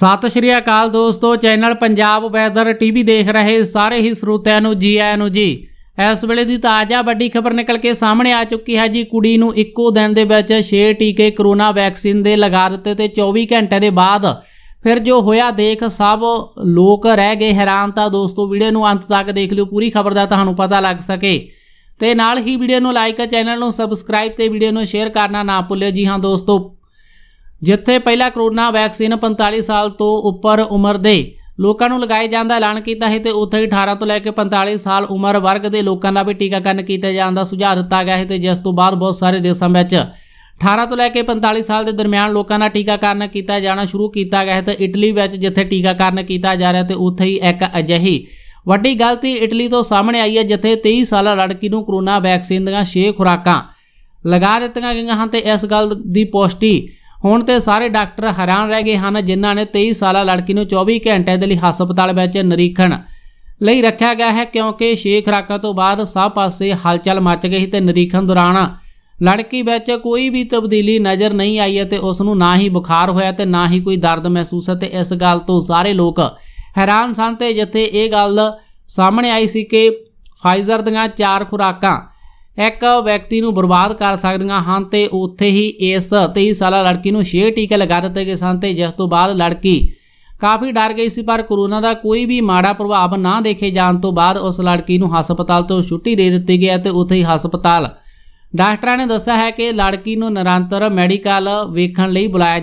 ਸਤਿ ਸ਼੍ਰੀ ਅਕਾਲ ਦੋਸਤੋ channel Punjab weather TV ਦੇਖ ਰਹੇ ਸਾਰੇ ਹੀ ਸਰੋਤਿਆਂ ਨੂੰ ਜੀ ਆਇਆਂ ਨੂੰ ਜੀ ਇਸ ਵੇਲੇ ਦੀ ਤਾਜ਼ਾ ਵੱਡੀ ਖਬਰ ਨਿਕਲ ਕੇ ਸਾਹਮਣੇ ਆ ਚੁੱਕੀ ਹੈ ਜੀ ਕੁੜੀ ਨੂੰ ਇੱਕੋ ਦਿਨ ਦੇ ਵਿੱਚ 6 ਟੀਕੇ ਕਰੋਨਾ ਵੈਕਸੀਨ ਦੇ ਲਗਾ ਦਿੱਤੇ ਤੇ 24 ਘੰਟੇ ਦੇ ਬਾਅਦ ਫਿਰ ਜੋ ਹੋਇਆ ਦੇਖ ਸਭ ਲੋਕ ਰਹਿ ਗਏ ਹੈਰਾਨ ਤਾਂ ਦੋਸਤੋ ਵੀਡੀਓ ਨੂੰ ਅੰਤ ਤੱਕ ਦੇਖ ਲਿਓ ਪੂਰੀ ਖਬਰ ਦਾ ਤੁਹਾਨੂੰ ਪਤਾ ਲੱਗ ਸਕੇ ਤੇ ਨਾਲ ਹੀ ਵੀਡੀਓ ਨੂੰ ਲਾਈਕ ਚੈਨਲ ਨੂੰ ਸਬਸਕ੍ਰਾਈਬ ਤੇ ਵੀਡੀਓ ਨੂੰ ਸ਼ੇਅਰ ਕਰਨਾ ਨਾ ਭੁੱਲਿਓ ਜੀ ਹਾਂ ਦੋਸਤੋ ਜਿੱਥੇ ਪਹਿਲਾ ਕਰੋਨਾ ਵੈਕਸੀਨ 45 ਸਾਲ ਤੋਂ ਉੱਪਰ ਉਮਰ ਦੇ ਲੋਕਾਂ ਨੂੰ ਲਗਾਏ ਜਾਣ ਦਾ ਐਲਾਨ ਕੀਤਾ ਹੈ ਤੇ ਉੱਥੇ ਹੀ 18 ਤੋਂ ਲੈ ਕੇ 45 ਸਾਲ ਉਮਰ ਵਰਗ ਦੇ ਲੋਕਾਂ ਦਾ ਵੀ ਟੀਕਾਕਰਨ ਕੀਤਾ ਜਾਣ ਦਾ ਸੁਝਾਅ ਦਿੱਤਾ ਗਿਆ ਹੈ ਤੇ ਜਿਸ ਤੋਂ ਬਾਅਦ ਬਹੁਤ ਸਾਰੇ ਦੇਸ਼ਾਂ ਵਿੱਚ 18 ਤੋਂ ਲੈ ਕੇ 45 ਸਾਲ ਦੇ ਦਰਮਿਆਨ ਲੋਕਾਂ ਦਾ ਟੀਕਾਕਰਨ ਕੀਤਾ ਜਾਣਾ ਸ਼ੁਰੂ ਕੀਤਾ ਗਿਆ ਹੈ ਤੇ ਇਟਲੀ ਵਿੱਚ ਜਿੱਥੇ ਟੀਕਾਕਰਨ ਕੀਤਾ ਜਾ ਰਿਹਾ ਤੇ ਉੱਥੇ ਹੀ ਇੱਕ ਅਜਿਹੀ ਵੱਡੀ ਗਲਤੀ ਇਟਲੀ ਤੋਂ ਸਾਹਮਣੇ ਆਈ ਹੈ ਜਿੱਥੇ 23 ਸਾਲਾ ਲੜਕੀ ਨੂੰ ਕਰੋਨਾ ਵੈਕਸੀਨ ਦੀਆਂ 6 ਖੁਰਾਕਾਂ ਲਗਾ ਦਿੱਤੀਆਂ ਗਈਆਂ ਹਨ ਤੇ ਇਸ ਗੱਲ ਦੀ ਪੁਸ਼ਟੀ ਹੁਣ ਤੇ ਸਾਰੇ ਡਾਕਟਰ ਹੈਰਾਨ ਰਹਿ ਗਏ ਹਨ ਜਿਨ੍ਹਾਂ ਨੇ 23 ਸਾਲਾ ਲੜਕੀ ਨੂੰ 24 ਘੰਟੇ ਦੇ ਲਈ ਹਸਪਤਾਲ ਵਿੱਚ ਨਿਰੀਖਣ ਲਈ ਰੱਖਿਆ ਗਿਆ ਹੈ ਕਿਉਂਕਿ ਸ਼ੇਖ ਰਾਕਾ ਤੋਂ ਬਾਅਦ ਸਭ ਪਾਸੇ ਹਲਚਲ ਮਚ ਗਈ ਤੇ ਨਿਰੀਖਣ ਦੌਰਾਨ ਲੜਕੀ ਵਿੱਚ ਕੋਈ ਵੀ ਤਬਦੀਲੀ ਨਜ਼ਰ ਨਹੀਂ ਆਈ ਅਤੇ ਉਸ ਨੂੰ ਨਾ ਹੀ ਬੁਖਾਰ ਹੋਇਆ ਤੇ ਨਾ ਹੀ ਕੋਈ ਦਰਦ ਮਹਿਸੂਸ ਅਤੇ ਇਸ ਗੱਲ ਤੋਂ ਸਾਰੇ ਲੋਕ ਹੈਰਾਨ ਸਨ ਤੇ ਜਿੱਥੇ ਇਹ ਗੱਲ ਸਾਹਮਣੇ ਆਈ ਸੀ ਕਿ ਫਾਈਜ਼ਰ ਦੀਆਂ ਚਾਰ ਖੁਰਾਕਾਂ ਇੱਕ ਵਿਅਕਤੀ ਨੂੰ ਬਰਬਾਦ ਕਰ ਸਕਦੀਆਂ ਹਨ ਤੇ ਉੱਥੇ ਹੀ ਇਸ 23 ਸਾਲਾ ਲੜਕੀ ਨੂੰ 6 ਟੀਕੇ ਲਗਾ ਦਿੱਤੇ ਗਏ ਸਨ ਤੇ ਜਿਸ ਤੋਂ ਬਾਅਦ ਲੜਕੀ ਕਾਫੀ ਡਰ ਗਈ ਸੀ ਪਰ ਕਰੋਨਾ ਦਾ ਕੋਈ ਵੀ ਮਾੜਾ ਪ੍ਰਭਾਵ ਨਾ ਦੇਖੇ ਜਾਣ ਤੋਂ ਬਾਅਦ ਉਸ ਲੜਕੀ ਨੂੰ ਹਸਪਤਾਲ ਤੋਂ ਛੁੱਟੀ ਦੇ ਦਿੱਤੀ ਗਈ ਤੇ ਉੱਥੇ ਹੀ ਹਸਪਤਾਲ ਡਾਕਟਰਾਂ ਨੇ ਦੱਸਿਆ ਹੈ ਕਿ ਲੜਕੀ ਨੂੰ ਨਿਰੰਤਰ ਮੈਡੀਕਲ ਵੇਖਣ ਲਈ ਬੁਲਾਇਆ